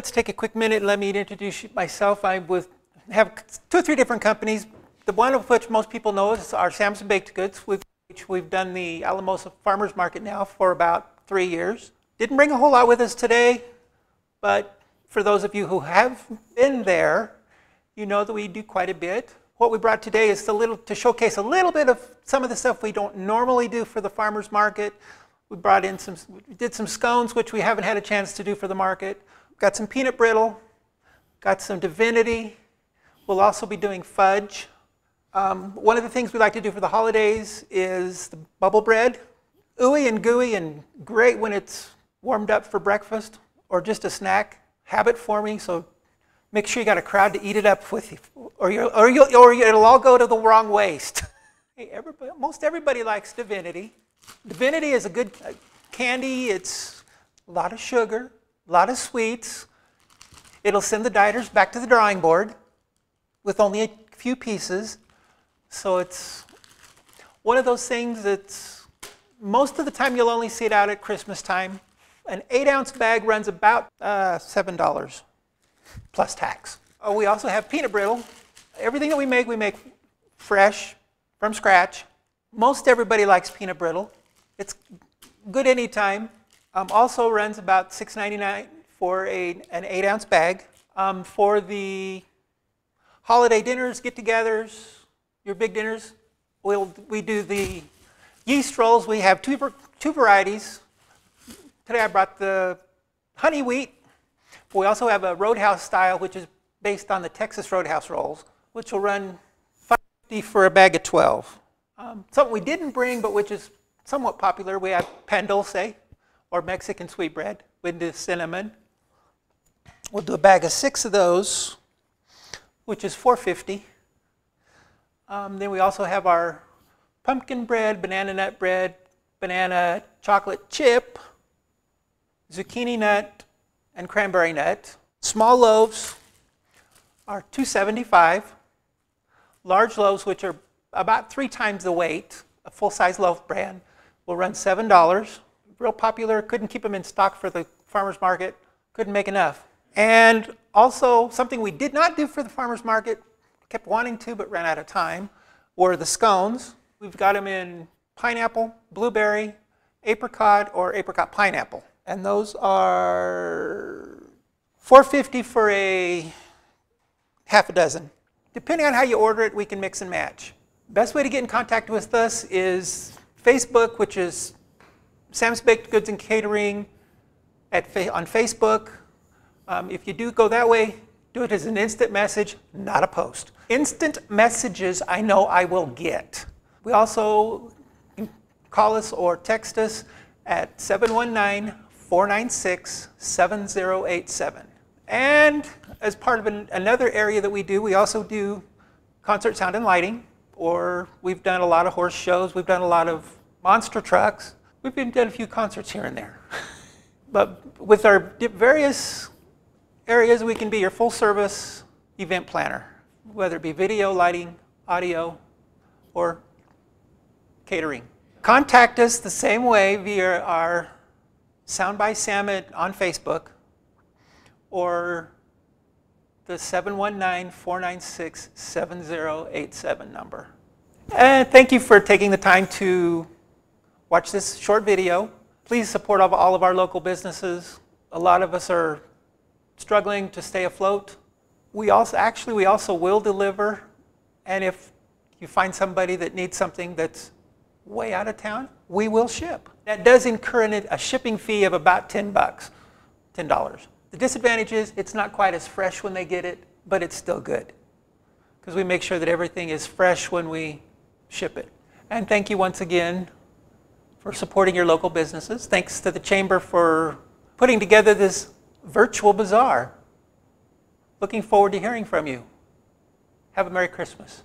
let's take a quick minute. Let me introduce myself. I have two or three different companies. The one of which most people know is our Samson Baked Goods, which we've done the Alamosa Farmers Market now for about three years. Didn't bring a whole lot with us today, but for those of you who have been there, you know that we do quite a bit. What we brought today is little, to showcase a little bit of some of the stuff we don't normally do for the farmers market. We brought in some, did some scones, which we haven't had a chance to do for the market. Got some peanut brittle, got some divinity. We'll also be doing fudge. Um, one of the things we like to do for the holidays is the bubble bread. Ooey and gooey and great when it's warmed up for breakfast or just a snack. Habit forming, so make sure you got a crowd to eat it up with you, or, you or, you or it'll all go to the wrong waste. hey, everybody, most everybody likes divinity. Divinity is a good uh, candy. It's a lot of sugar a lot of sweets. It'll send the dieters back to the drawing board with only a few pieces. So it's one of those things that's most of the time you'll only see it out at Christmas time. An eight ounce bag runs about uh, $7 plus tax. Oh, we also have peanut brittle. Everything that we make, we make fresh from scratch. Most everybody likes peanut brittle. It's good anytime. Um, also runs about $6.99 for a, an 8-ounce bag. Um, for the holiday dinners, get-togethers, your big dinners, we'll, we do the yeast rolls. We have two, two varieties. Today I brought the honey wheat. We also have a roadhouse style, which is based on the Texas roadhouse rolls, which will run 50 for a bag of 12. Um, something we didn't bring, but which is somewhat popular, we have pan dulce, or Mexican sweetbread with the cinnamon. We'll do a bag of six of those, which is 450. Um, then we also have our pumpkin bread, banana nut bread, banana chocolate chip, zucchini nut, and cranberry nut. Small loaves are 275. Large loaves, which are about three times the weight, a full-size loaf brand, will run $7 real popular, couldn't keep them in stock for the farmer's market, couldn't make enough. And also, something we did not do for the farmer's market, kept wanting to but ran out of time, were the scones. We've got them in pineapple, blueberry, apricot, or apricot pineapple. And those are 450 for a half a dozen. Depending on how you order it, we can mix and match. Best way to get in contact with us is Facebook, which is Sam's Baked Goods and Catering fa on Facebook. Um, if you do go that way, do it as an instant message, not a post. Instant messages I know I will get. We also call us or text us at 719-496-7087. And as part of an, another area that we do, we also do concert sound and lighting, or we've done a lot of horse shows, we've done a lot of monster trucks, We've been doing a few concerts here and there. but with our various areas, we can be your full service event planner, whether it be video, lighting, audio, or catering. Contact us the same way via our Sound by Samit on Facebook or the 719-496-7087 number. And thank you for taking the time to watch this short video. Please support all of our local businesses. A lot of us are struggling to stay afloat. We also, actually, we also will deliver. And if you find somebody that needs something that's way out of town, we will ship. That does incur a shipping fee of about 10 bucks, $10. The disadvantage is it's not quite as fresh when they get it, but it's still good. Because we make sure that everything is fresh when we ship it. And thank you once again for supporting your local businesses. Thanks to the Chamber for putting together this virtual bazaar. Looking forward to hearing from you. Have a Merry Christmas.